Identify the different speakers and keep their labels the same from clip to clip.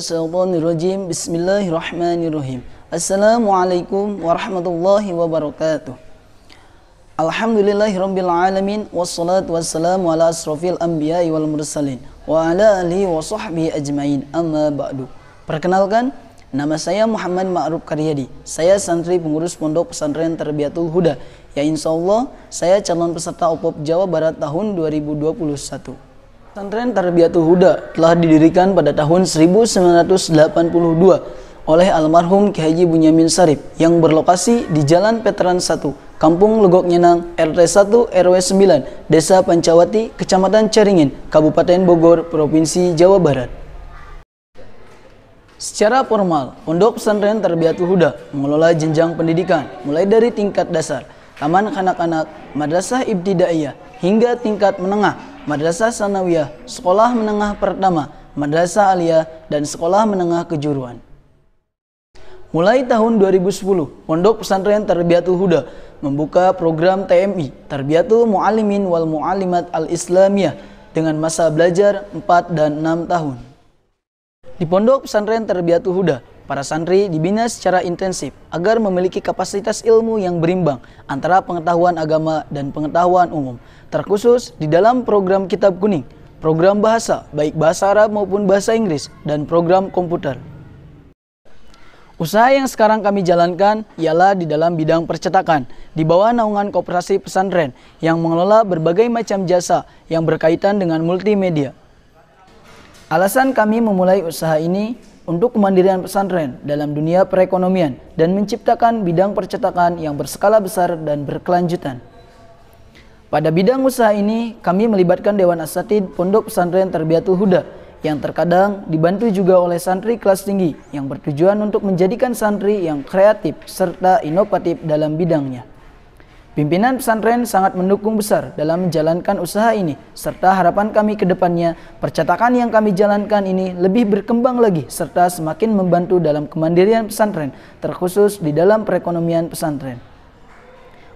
Speaker 1: Bismillahirrahmanirrahim. Bismillahirrahmanirrahim. Assalamualaikum warahmatullahi wabarakatuh. Alhamdulillahirabbil alamin wassalatu wassalamu ala asrofil anbiya'i wal mursalin wa ala alihi wa sahbihi ajmain. Amma ba'du. Perkenalkan, nama saya Muhammad Ma'ruf Karyadi. Saya santri pengurus Pondok Pesantren Terbiatul Huda. Ya insya Allah, saya calon peserta OPOP Jawa Barat tahun 2021. Pesantren Tarbiyatul Huda telah didirikan pada tahun 1982 oleh almarhum Ki Haji Bunyamin Sarip yang berlokasi di Jalan Veteran 1, Kampung Legok Nyenang, RT 1 RW 9, Desa Pancawati, Kecamatan Caringin, Kabupaten Bogor, Provinsi Jawa Barat. Secara formal, Pondok Pesantren Tarbiyatul Huda mengelola jenjang pendidikan mulai dari tingkat dasar, taman kanak-kanak, madrasah ibtidaiyah, hingga tingkat menengah Madrasah Sanawiyah, Sekolah Menengah Pertama, Madrasah Aliyah, dan Sekolah Menengah Kejuruan. Mulai tahun 2010, Pondok Pesantren Tarbiyatul Huda membuka program TMI, Tarbiyatul Mu'alimin wal Mu'alimat Al-Islamiyah, dengan masa belajar 4 dan 6 tahun. Di Pondok Pesantren Tarbiyatul Huda, Para santri dibina secara intensif agar memiliki kapasitas ilmu yang berimbang antara pengetahuan agama dan pengetahuan umum, terkhusus di dalam program Kitab Kuning, program bahasa, baik bahasa Arab maupun bahasa Inggris, dan program komputer. Usaha yang sekarang kami jalankan ialah di dalam bidang percetakan, di bawah naungan kooperasi Pesantren yang mengelola berbagai macam jasa yang berkaitan dengan multimedia. Alasan kami memulai usaha ini untuk kemandirian pesantren dalam dunia perekonomian dan menciptakan bidang percetakan yang berskala besar dan berkelanjutan. Pada bidang usaha ini, kami melibatkan Dewan Asatid Pondok Pesantren Terbiatul Huda yang terkadang dibantu juga oleh santri kelas tinggi yang bertujuan untuk menjadikan santri yang kreatif serta inovatif dalam bidangnya. Pimpinan pesantren sangat mendukung besar dalam menjalankan usaha ini, serta harapan kami ke depannya, percetakan yang kami jalankan ini lebih berkembang lagi, serta semakin membantu dalam kemandirian pesantren, terkhusus di dalam perekonomian pesantren.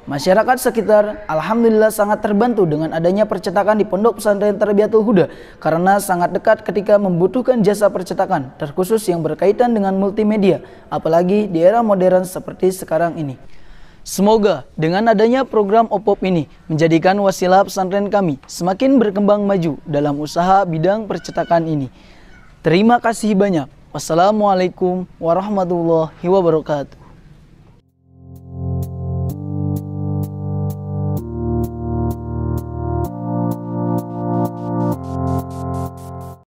Speaker 1: Masyarakat sekitar alhamdulillah sangat terbantu dengan adanya percetakan di Pondok Pesantren Tarbiyatul Huda karena sangat dekat ketika membutuhkan jasa percetakan terkhusus yang berkaitan dengan multimedia apalagi di era modern seperti sekarang ini. Semoga dengan adanya program OPOP ini menjadikan wasilah pesantren kami semakin berkembang maju dalam usaha bidang percetakan ini. Terima kasih banyak. Wassalamualaikum warahmatullahi wabarakatuh.